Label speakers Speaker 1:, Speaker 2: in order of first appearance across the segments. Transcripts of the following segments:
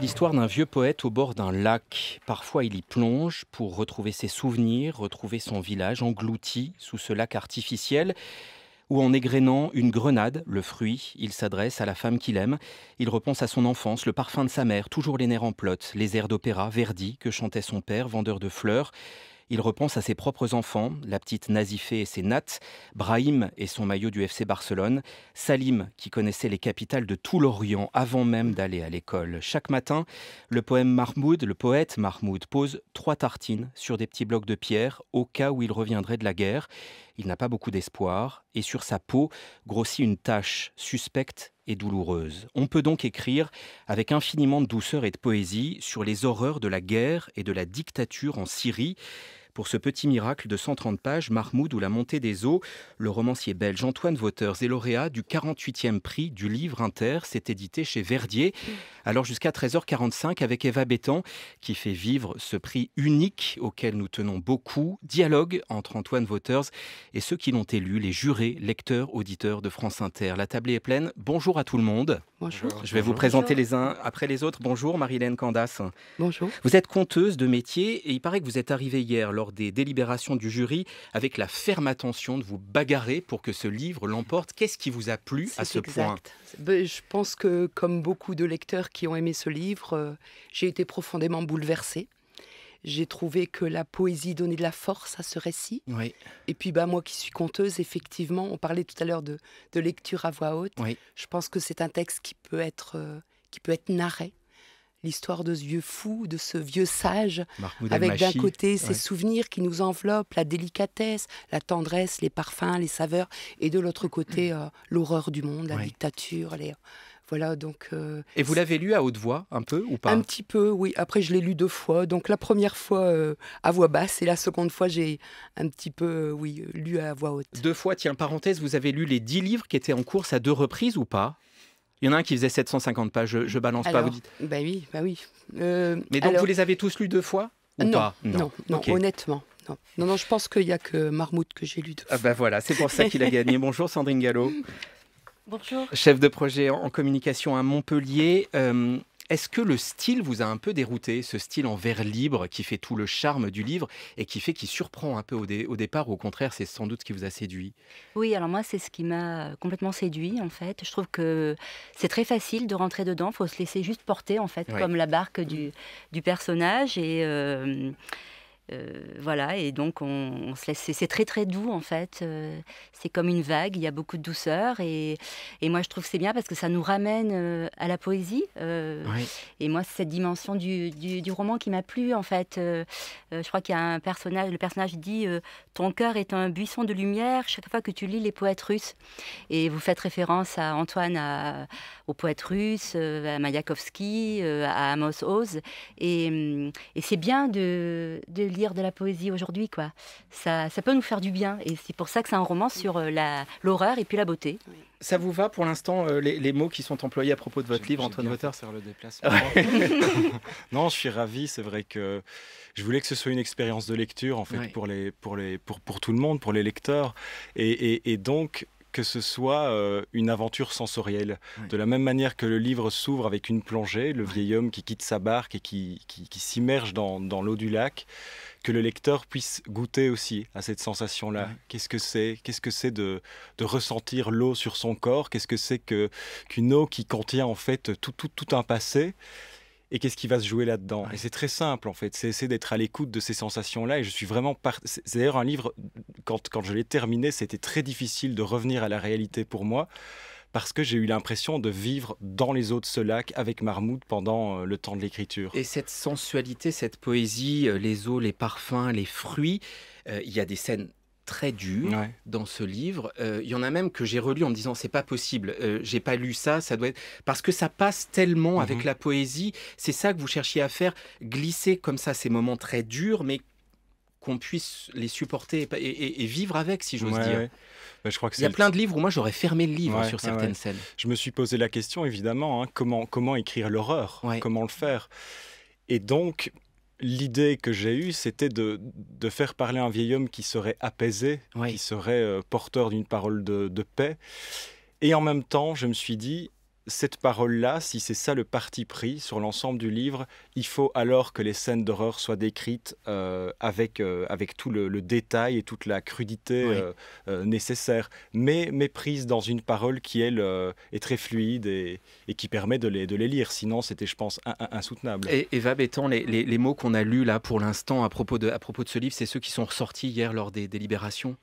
Speaker 1: l'histoire d'un vieux poète au bord d'un lac. Parfois, il y plonge pour retrouver ses souvenirs, retrouver son village englouti sous ce lac artificiel ou en égrénant une grenade, le fruit, il s'adresse à la femme qu'il aime. Il repense à son enfance, le parfum de sa mère, toujours les nerfs en pelote, les airs d'opéra, Verdi, que chantait son père, vendeur de fleurs. Il repense à ses propres enfants, la petite Nazifée et ses nattes, Brahim et son maillot du FC Barcelone, Salim qui connaissait les capitales de tout l'Orient avant même d'aller à l'école. Chaque matin, le poème Mahmoud, le poète Mahmoud, pose trois tartines sur des petits blocs de pierre au cas où il reviendrait de la guerre. Il n'a pas beaucoup d'espoir et sur sa peau grossit une tache suspecte et douloureuse. On peut donc écrire avec infiniment de douceur et de poésie sur les horreurs de la guerre et de la dictature en Syrie pour ce petit miracle de 130 pages, Mahmoud ou la montée des eaux. Le romancier belge Antoine Wauters est lauréat du 48e prix du livre Inter. C'est édité chez Verdier. Alors jusqu'à 13h45 avec Eva Bétan qui fait vivre ce prix unique auquel nous tenons beaucoup. Dialogue entre Antoine Wauters et ceux qui l'ont élu, les jurés, lecteurs, auditeurs de France Inter. La table est pleine. Bonjour à tout le monde.
Speaker 2: Bonjour. Je vais vous présenter les
Speaker 1: uns après les autres. Bonjour Marilène Candace. Bonjour. Vous êtes conteuse de métier et il paraît que vous êtes arrivée hier lors des délibérations du jury avec la ferme attention de vous bagarrer pour que ce livre l'emporte. Qu'est-ce qui vous a plu à ce point
Speaker 2: ben, Je pense que, comme beaucoup de lecteurs qui ont aimé ce livre, euh, j'ai été profondément bouleversée. J'ai trouvé que la poésie donnait de la force à ce récit. Et puis, bah, moi qui suis conteuse, effectivement, on parlait tout à l'heure de, lecture à voix haute. Je pense que c'est un texte qui peut être, euh, qui peut être narré, l'histoire de ce vieux fou, de ce vieux sage, avec d'un côté ses souvenirs qui nous enveloppent, la délicatesse, la tendresse, les parfums, les saveurs, et de l'autre côté mm. euh, l'horreur du monde, la dictature, Voilà, donc, euh,
Speaker 1: et vous l'avez lu à haute voix, un peu ou
Speaker 2: pas Un petit peu, oui. Après, je l'ai lu deux fois. Donc la première fois euh, à voix basse et la seconde fois, j'ai un petit peu, oui, lu à voix haute.
Speaker 1: Deux fois, tiens, parenthèse, vous avez lu les dix livres qui étaient en course à deux reprises ou pas il y en a un qui faisait 750 pages, je, je balance pas, vous dites.
Speaker 2: Bah oui, bah oui. Euh, Mais donc vous les avez tous lus deux fois non, non, honnêtement. Non. non. non, je pense qu'il n'y a que Marmout que j'ai lu deux
Speaker 1: fois. Ah bah voilà, c'est pour ça qu'il a gagné. Bonjour Sandrine Gallo. Bonjour. Chef de projet en communication à Montpellier. Euh, est-ce que le style vous a un peu dérouté, ce style en vers libre qui fait tout le charme du livre et qui fait qu'il surprend un peu au, dé au départ Au contraire, c'est sans doute ce qui vous a séduit
Speaker 3: Oui, alors moi, c'est ce qui m'a complètement séduit en fait. Je trouve que c'est très facile de rentrer dedans, Il faut se laisser juste porter en fait, comme la barque mmh. du, personnage. Et. Euh, euh, voilà, et donc on, se laisse. C'est très très doux en fait. Euh, c'est comme une vague. Il y a beaucoup de douceur et, moi je trouve que c'est bien parce que ça nous ramène euh, à la poésie. Et moi c'est cette dimension du, roman qui m'a plu en fait. je crois qu'il y a un personnage. Le personnage dit ton cœur est un buisson de lumière chaque fois que tu lis les poètes russes. Et vous faites référence à Antoine, à, aux poètes russes, à Mayakovsky, à Amos Oz. Hum, et, c'est bien de, de de la poésie aujourd'hui, quoi. Ça, ça peut nous faire du bien. Et c'est pour ça que c'est un roman sur euh, l'horreur et puis la beauté.
Speaker 1: Ça vous va pour l'instant euh, les, mots qui sont employés à propos de votre livre, Antoine Vauteur c'est le déplacement.
Speaker 4: non, je suis ravi. C'est vrai que je voulais que ce soit une expérience de lecture en fait pour les pour les pour pour tout le monde, pour les lecteurs. et, et donc que ce soit euh, une aventure sensorielle. De la même manière que le livre s'ouvre avec une plongée, le vieil homme qui quitte sa barque et qui, s'immerge dans, l'eau du lac, que le lecteur puisse goûter aussi à cette sensation-là. Qu'est-ce que c'est Qu'est-ce que c'est de, ressentir l'eau sur son corps Qu'est-ce que c'est que qu'une eau qui contient en fait tout, tout un passé et qu'est-ce qui va se jouer là-dedans. Et c'est très simple en fait, c'est essayer d'être à l'écoute de ces sensations-là. Et je suis vraiment. C'est d'ailleurs un livre, quand, quand je l'ai terminé, c'était très difficile de revenir à la réalité pour moi parce que j'ai eu l'impression de vivre dans les eaux de ce lac avec Marmoud pendant euh, le temps
Speaker 1: de l'écriture. Et cette sensualité, cette poésie, euh, les eaux, les parfums, les fruits, euh, il y a des scènes très dur dans ce livre. Euh, il y en a même que j'ai relu en me disant c'est pas possible, euh, j'ai pas lu ça, ça doit être parce que ça passe tellement mhm. avec la poésie. C'est ça que vous cherchiez à faire, glisser comme ça ces moments très durs, mais qu'on puisse les supporter et, vivre avec, si j'ose dire. Bah, je crois que Il y a plein de livres où moi j'aurais fermé le livre sur certaines scènes.
Speaker 4: Je me suis posé la question évidemment hein, comment comment écrire l'horreur, comment le faire. Et donc l'idée que j'ai eue, c'était de, faire parler un vieil homme qui serait apaisé, qui serait euh, porteur d'une parole de paix. Et en même temps, je me suis dit, cette parole-là, si c'est ça le parti pris sur l'ensemble du livre, il faut alors que les scènes d'horreur soient décrites euh, avec, euh, avec tout le, détail et toute la crudité euh, nécessaire, mais, mais dans une parole qui, elle, est très fluide et, qui permet de les, lire. Sinon, c'était, je pense,
Speaker 1: insoutenable. Et Eva les, mots qu'on a lus là pour l'instant à propos de, à propos de ce livre, c'est ceux qui sont ressortis hier lors des délibérations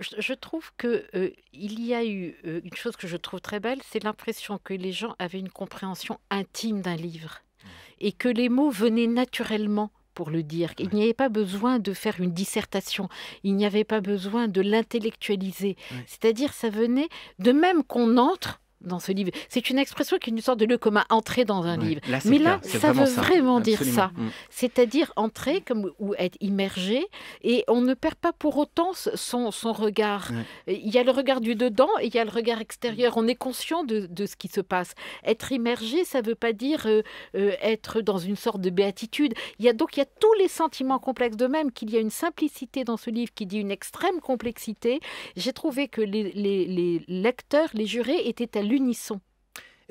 Speaker 5: je, trouve que euh, il y a eu euh, une chose que je trouve très belle, c'est l'impression que les gens avaient une compréhension intime d'un livre mmh. et que les mots venaient naturellement pour le dire. Il n'y avait pas besoin de faire une dissertation, il n'y avait pas besoin de l'intellectualiser. C'est-à-dire, ça venait de même qu'on entre dans ce livre. C'est une expression qui est une sorte de lieu commun, entrer dans un livre. Mais là, ça veut vraiment dire ça. Mm. C'est-à-dire entrer comme, ou être immergé, et on ne perd pas pour autant son, son regard. Il y a le regard du dedans et il y a le regard extérieur. On est conscient de, de ce qui se passe. Être immergé, ça ne veut pas dire euh, euh, être dans une sorte de béatitude. Il y a donc il y a tous les sentiments complexes de même qu'il y a une simplicité dans ce livre qui dit une extrême complexité. J'ai trouvé que les, les, les lecteurs, les jurés étaient à l'unisson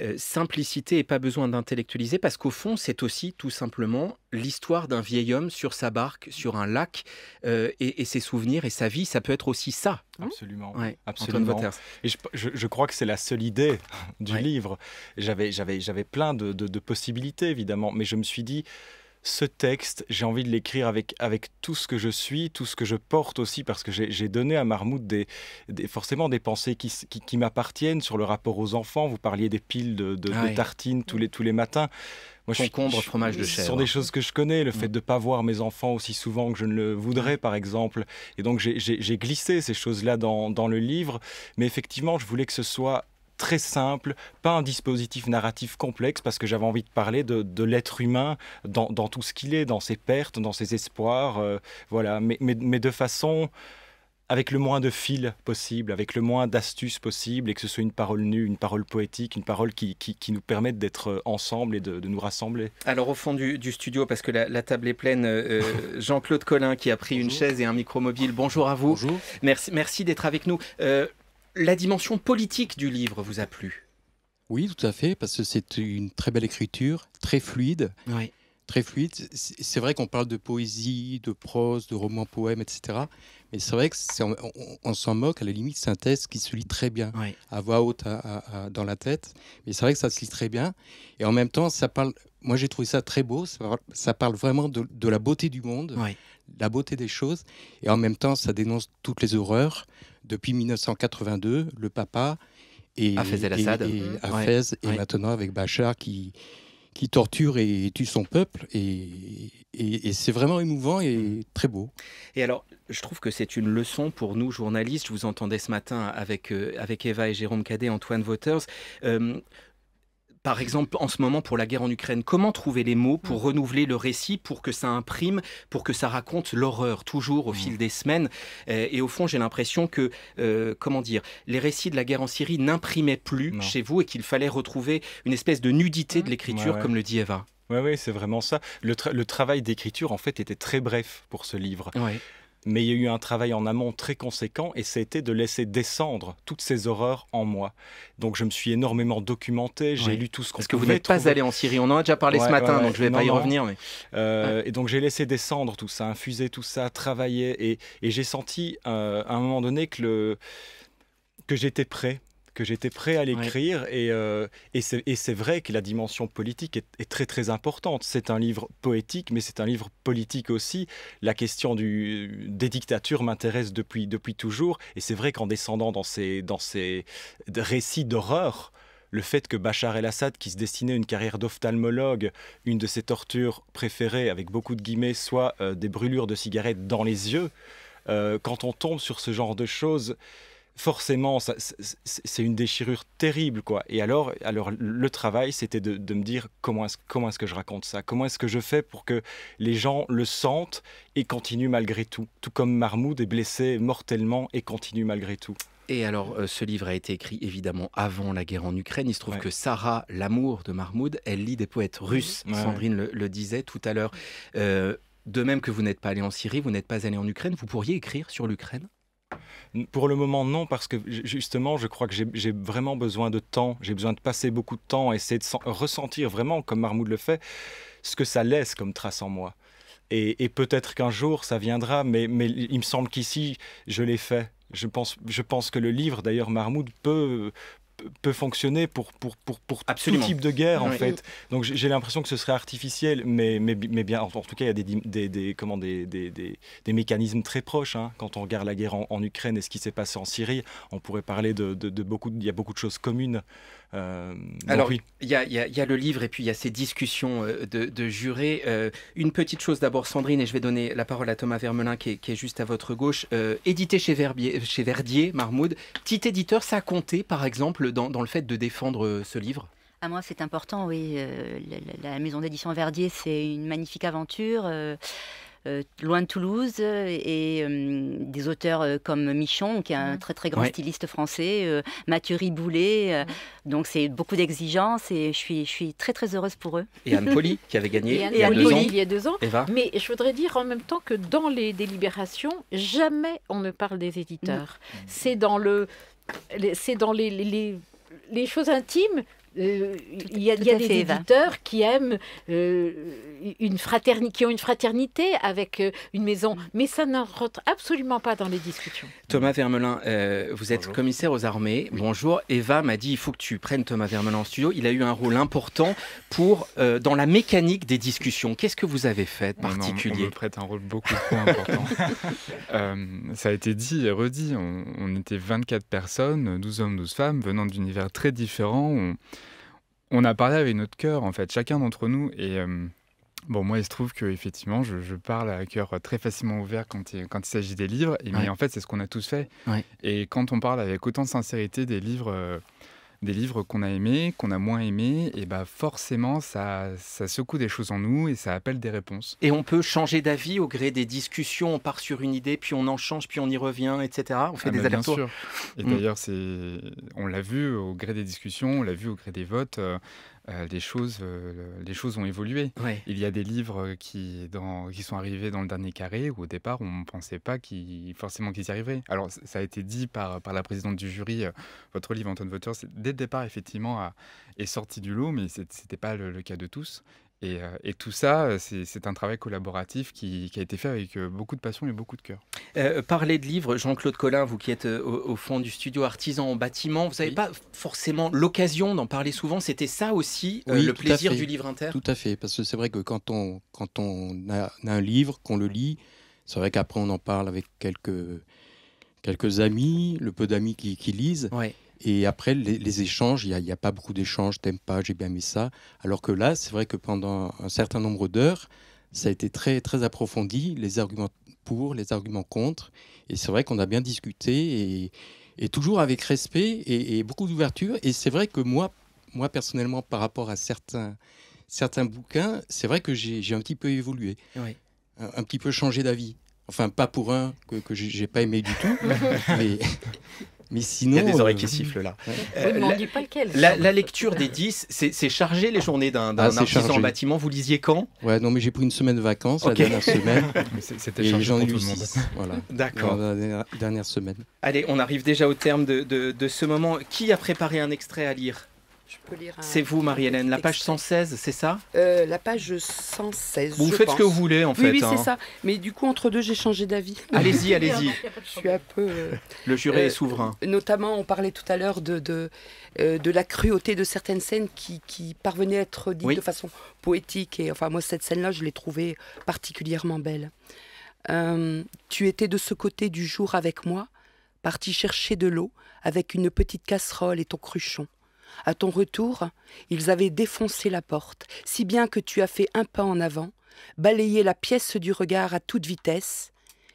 Speaker 1: euh, simplicité et pas besoin d'intellectualiser parce qu'au fond, c'est aussi tout simplement l'histoire d'un vieil homme sur sa barque, sur un lac euh, et, ses souvenirs et sa vie. Ça peut être aussi ça. Mmh. Absolument. absolument. Et je, crois
Speaker 4: que c'est la seule idée du livre. J'avais, j'avais, j'avais plein de possibilités évidemment, mais je me suis dit ce texte, j'ai envie de l'écrire avec, avec tout ce que je suis, tout ce que je porte aussi, parce que j'ai donné à Marmoud forcément des pensées qui, m'appartiennent sur le rapport aux enfants. Vous parliez des piles de, ah tartines tous les, tous les matins. Moi, Concombre, fromage de chèvre. Ce sont des choses que je connais, le mm. fait de ne pas voir mes enfants aussi souvent que je ne le voudrais, par exemple. Et donc, j'ai glissé ces choses-là dans, dans le livre. Mais effectivement, je voulais que ce soit très simple, pas un dispositif narratif complexe, parce que j'avais envie de parler de, l'être humain dans, tout ce qu'il est, dans ses pertes, dans ses espoirs, euh, voilà, mais, de façon avec le moins de fil possible, avec le moins d'astuces possible, et que ce soit une parole nue, une parole poétique, une parole qui, nous permette d'être euh, ensemble et de, nous rassembler.
Speaker 1: Alors au fond du, studio, parce que la, table est pleine, euh, Jean-Claude Collin qui a pris une chaise et un micro mobile. Bonjour à vous. Bonjour. Merci, d'être avec nous la dimension politique du livre vous a plu
Speaker 6: Oui, tout à fait, parce que c'est une très belle écriture, très fluide. Très fluide. C'est vrai qu'on parle de poésie, de prose, de romans, poèmes, etc. Mais c'est vrai qu'on s'en moque à la limite c'est un synthèse qui se lit très bien, à voix haute, hein, dans la tête. Mais c'est vrai que ça se lit très bien. Et en même temps, ça parle. Moi, j'ai trouvé ça très beau. Ça parle, vraiment de, la beauté du monde, la beauté des choses. Et en même temps, ça dénonce toutes les horreurs depuis 1982, le papa mmh. et à Et, et, et maintenant avec Bachar qui, qui torture et tue son peuple. Et, et, c'est vraiment
Speaker 1: émouvant et mmh. très beau. Et alors, je trouve que c'est une leçon pour nous, journalistes. Je vous entendais ce matin avec, euh, avec Eva et Jérôme Cadet, Antoine Voters. Euh, par exemple, en ce moment, pour la guerre en Ukraine, comment trouver les mots pour mm. renouveler le récit, pour que ça imprime, pour que ça raconte l'horreur, toujours au mm. fil des semaines euh, Et au fond, j'ai l'impression que, euh, comment dire, les récits de la guerre en Syrie n'imprimaient plus chez vous et qu'il fallait retrouver une espèce de nudité de mm. l'écriture, comme le dit Eva. Oui,
Speaker 4: c'est vraiment ça. Le, travail d'écriture, en fait, était très bref pour ce livre. Ouais mais il y a eu un travail en amont très conséquent et c'était de laisser descendre toutes ces horreurs en moi. Donc je me suis énormément documenté, j'ai lu tout ce qu'on Parce que vous n'êtes pas allé
Speaker 1: en Syrie, on en a déjà parlé ce matin,
Speaker 4: donc je ne vais pas y revenir. Euh, et donc j'ai laissé descendre tout ça, infuser tout ça, travailler et, j'ai senti euh, à un moment donné que j'étais prêt que j'étais prêt à l'écrire. Et, euh, et c'est vrai que la dimension politique est, très très importante. C'est un livre poétique, mais c'est un livre politique aussi. La question du, des dictatures m'intéresse depuis, depuis toujours. Et c'est vrai qu'en descendant dans ces, dans ces récits d'horreur, le fait que Bachar el-Assad, qui se destinait une carrière d'ophtalmologue, une de ses tortures préférées, avec beaucoup de guillemets, soit euh, des brûlures de cigarettes dans les yeux, euh, quand on tombe sur ce genre de choses, forcément, c'est une déchirure terrible, quoi. Et alors, alors le travail, c'était de, me dire comment est-ce que je raconte ça, comment est-ce que je fais pour que les gens le sentent et continuent malgré tout, tout comme
Speaker 1: Marmoud est blessé mortellement et continue malgré tout. Et alors, euh, ce livre a été écrit évidemment avant la guerre en Ukraine. Il se trouve que Sarah, l'amour de Mahmoud, elle lit des poètes russes. Sandrine le, disait tout à l'heure. Euh, de même que vous n'êtes pas allé en Syrie, vous n'êtes pas allé en Ukraine, vous pourriez écrire sur l'Ukraine pour le moment, non, parce que justement, je crois que j'ai vraiment
Speaker 4: besoin de temps. J'ai besoin de passer beaucoup de temps, essayer de ressentir vraiment, comme Marmoud le fait, ce que ça laisse comme trace en moi. Et, peut-être qu'un jour, ça viendra, mais, il me semble qu'ici, je l'ai fait. Je pense, je pense que le livre, d'ailleurs, Marmoud, peut, peut fonctionner pour, pour, pour, pour tout type de guerre, en fait. Donc j'ai l'impression que ce serait artificiel, mais, mais, mais bien, en, tout cas, il y a des, des, des comment, des, des, mécanismes très proches. Hein. Quand on regarde la guerre en, Ukraine et ce qui s'est passé en Syrie, on pourrait parler de, de, beaucoup, il y a beaucoup de choses communes. Euh, Alors, il
Speaker 1: y, a, y, y, a, le livre et puis il y a ces discussions euh, de, de jurés. Euh, une petite chose d'abord, Sandrine, et je vais donner la parole à Thomas Vermelin qui est, juste à votre gauche. édité chez, chez Verdier, Marmoud, petit éditeur, ça comptait compté, par exemple, dans, le fait de défendre euh, ce livre
Speaker 3: à ah, moi, c'est important, oui. Euh, la, maison d'édition Verdier, c'est une magnifique aventure. Euh, loin de Toulouse et des auteurs comme Michon qui est un très très grand styliste français, Mathieu Riboulet, donc c'est beaucoup d'exigences et je suis, je suis très très heureuse pour eux. Et Anne Poli
Speaker 1: qui avait
Speaker 5: gagné et Anne il, y a deux ans. il y a deux ans. Mais
Speaker 3: je voudrais dire en même temps que dans les délibérations,
Speaker 5: jamais on ne parle des éditeurs. C'est dans le c'est dans les, les, choses intimes euh, il y a, des éditeurs qui aiment euh, une fraternité, qui ont une fraternité avec euh, une maison, mm. mais ça ne rentre absolument pas dans les discussions.
Speaker 1: Thomas Vermelin, vous êtes commissaire aux armées. Bonjour. Eva m'a dit il faut que tu prennes Thomas Vermelin en studio. Il a eu un rôle important pour dans la mécanique des
Speaker 7: discussions. Qu'est-ce que vous avez fait de particulier on, me prête un rôle beaucoup trop important. ça a été dit et redit. On, était 24 personnes, 12 hommes, 12 femmes, venant d'univers très différents. On, on a parlé avec notre cœur, en fait, chacun d'entre nous. Et euh, bon, moi, il se trouve que effectivement, je, parle à cœur très facilement ouvert quand il, s'agit des livres. Et, Mais en fait, c'est ce qu'on a tous fait. Et quand on parle avec autant de sincérité des livres euh, des livres qu'on a aimés, qu'on a moins aimés, et bah forcément ça, ça secoue des choses en nous et ça appelle des réponses.
Speaker 1: Et on peut changer d'avis au gré des discussions, on part sur une idée, puis on en change, puis on y revient, etc. On fait ah des bah allers
Speaker 7: Et mm. d'ailleurs, c'est, on l'a vu au gré des discussions, on l'a vu au gré des votes. Euh, les, euh, choses, euh, les choses ont évolué. Il y a des livres euh, qui, sont arrivés dans le dernier carré où au départ on ne pensait pas forcément qu'ils y arriveraient. Alors ça a été dit par, par la présidente du jury, votre livre Antoine Voters, dès le départ effectivement est sorti du lot, mais ce n'était pas le, cas de tous. Euh, et, tout ça, euh, c'est un travail collaboratif qui, a été fait avec euh, beaucoup de passion et beaucoup de cœur.
Speaker 1: parler de livres, Jean-Claude Collin, vous qui êtes au, fond du studio Artisan en bâtiment, vous n'avez pas forcément l'occasion d'en parler souvent. C'était ça aussi le plaisir du livre inter Tout
Speaker 6: à fait, parce que c'est vrai que quand on, quand on a, un livre, qu'on le lit, c'est vrai qu'après on en parle avec quelques, quelques amis, le peu d'amis qui, lisent. Et après, les, échanges, il n'y a, pas beaucoup d'échanges, t'aimes pas, j'ai bien mis ça. Alors que là, c'est vrai que pendant un certain nombre d'heures, ça a été très, très approfondi, les arguments pour, les arguments contre. Et c'est vrai qu'on a bien discuté, et, toujours avec respect et, beaucoup d'ouverture. Et c'est vrai que moi, moi, personnellement, par rapport à certains, certains bouquins, c'est vrai que j'ai un petit peu évolué, un, petit peu changé d'avis enfin pas pour un que,
Speaker 1: je j'ai pas aimé du tout, mais, mais sinon, il y a des oreilles qui euh, sifflent là. Euh, la, pas La, lecture des 10, c'est chargé les journées d'un ah, artisan en bâtiment. Vous lisiez
Speaker 6: quand Ouais, non, mais j'ai pris une semaine de vacances la dernière semaine. C'était chargé pour tout le monde. Voilà. D'accord. La dernière, semaine.
Speaker 1: Allez, on arrive déjà au terme de ce moment. Qui a préparé un extrait à lire c'est vous, Marie-Hélène. La page 116, c'est ça
Speaker 2: euh, La page 116. Vous faites ce que vous voulez, en fait. Oui, c'est hein. ça. Mais du coup, entre deux, j'ai changé d'avis. Allez-y, allez-y. je suis un peu. Euh, le juré est euh, souverain. Notamment, on parlait tout à l'heure de, de, la cruauté de certaines scènes qui, qui parvenaient à être dites de façon poétique. Et enfin, moi, cette scène-là, je l'ai trouvée particulièrement belle. tu étais de ce côté du jour avec moi, parti chercher de l'eau avec une petite casserole et ton cruchon. À ton retour, ils avaient défoncé la porte, si bien que tu as fait un pas en avant, balayé la pièce du regard à toute vitesse,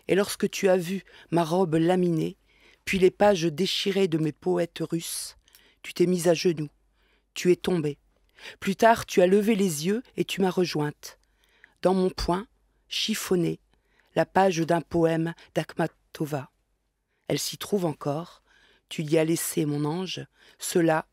Speaker 2: et lorsque tu as vu ma robe laminée, puis les pages déchirées de mes poètes russes, tu t'es mise à genoux, tu es tombée. Plus tard, tu as levé les yeux et tu m'as rejointe. Dans mon poing, chiffonné, la page d'un poème d'Akhmatova. Elle s'y trouve encore. Tu y as laissé, mon ange, cela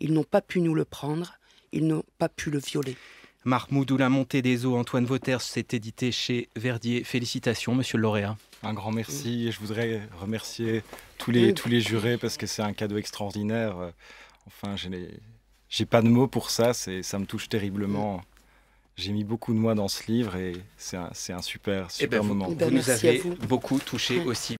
Speaker 2: ils n'ont pas pu nous le prendre, ils n'ont pas pu le violer.
Speaker 1: Mahmoudou, la montée des eaux, Antoine Vauters, s'est édité chez Verdier. Félicitations, monsieur le lauréat. Un grand merci
Speaker 4: et je voudrais remercier tous les, tous les jurés parce que c'est un cadeau extraordinaire. Enfin, je n'ai pas de mots pour ça, ça me touche terriblement. J'ai mis beaucoup de moi dans ce livre et c'est un, super, eh super ben, moment. Vous, eh ben, nous avez
Speaker 1: beaucoup touché
Speaker 4: aussi.